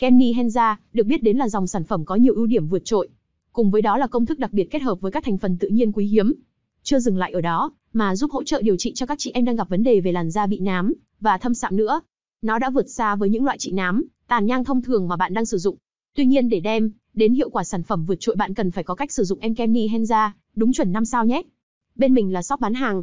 Kenny Henza, được biết đến là dòng sản phẩm có nhiều ưu điểm vượt trội. Cùng với đó là công thức đặc biệt kết hợp với các thành phần tự nhiên quý hiếm. Chưa dừng lại ở đó, mà giúp hỗ trợ điều trị cho các chị em đang gặp vấn đề về làn da bị nám và thâm sạm nữa. Nó đã vượt xa với những loại trị nám, tàn nhang thông thường mà bạn đang sử dụng. Tuy nhiên để đem đến hiệu quả sản phẩm vượt trội bạn cần phải có cách sử dụng em Kenny Henza, đúng chuẩn năm sao nhé. Bên mình là shop bán hàng,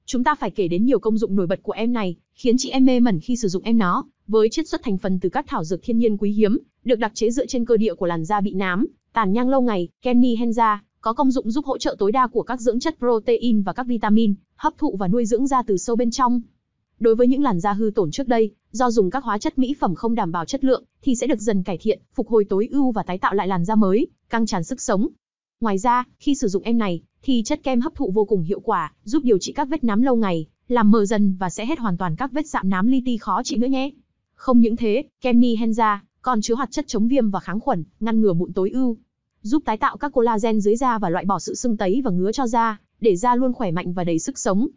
Chúng ta phải kể đến nhiều công dụng nổi bật của em này, khiến chị em mê mẩn khi sử dụng em nó, với chiết xuất thành phần từ các thảo dược thiên nhiên quý hiếm, được đặc chế dựa trên cơ địa của làn da bị nám, tàn nhang lâu ngày, Kenny Henza, có công dụng giúp hỗ trợ tối đa của các dưỡng chất protein và các vitamin, hấp thụ và nuôi dưỡng da từ sâu bên trong. Đối với những làn da hư tổn trước đây, do dùng các hóa chất mỹ phẩm không đảm bảo chất lượng, thì sẽ được dần cải thiện, phục hồi tối ưu và tái tạo lại làn da mới, căng tràn sức sống, Ngoài ra, khi sử dụng em này, thì chất kem hấp thụ vô cùng hiệu quả, giúp điều trị các vết nám lâu ngày, làm mờ dần và sẽ hết hoàn toàn các vết sạm nám li ti khó trị nữa nhé. Không những thế, kem Nihenza còn chứa hoạt chất chống viêm và kháng khuẩn, ngăn ngừa mụn tối ưu, giúp tái tạo các collagen dưới da và loại bỏ sự sưng tấy và ngứa cho da, để da luôn khỏe mạnh và đầy sức sống.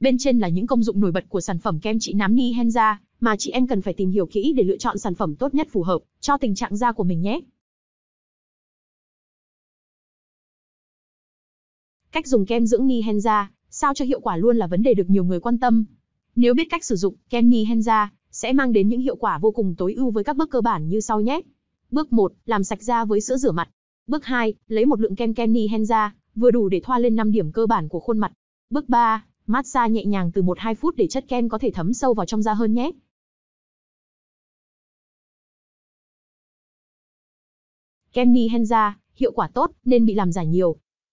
Bên trên là những công dụng nổi bật của sản phẩm kem trị nám Nihenza mà chị em cần phải tìm hiểu kỹ để lựa chọn sản phẩm tốt nhất phù hợp cho tình trạng da của mình nhé. Cách dùng kem dưỡng Nihenza, sao cho hiệu quả luôn là vấn đề được nhiều người quan tâm. Nếu biết cách sử dụng, kem Nihenza sẽ mang đến những hiệu quả vô cùng tối ưu với các bước cơ bản như sau nhé. Bước 1, làm sạch da với sữa rửa mặt. Bước 2, lấy một lượng kem kem Nihenza, vừa đủ để thoa lên 5 điểm cơ bản của khuôn mặt. Bước 3, massage nhẹ nhàng từ 1-2 phút để chất kem có thể thấm sâu vào trong da hơn nhé. Kem Nihenza, hiệu quả tốt nên bị làm giả nhiều,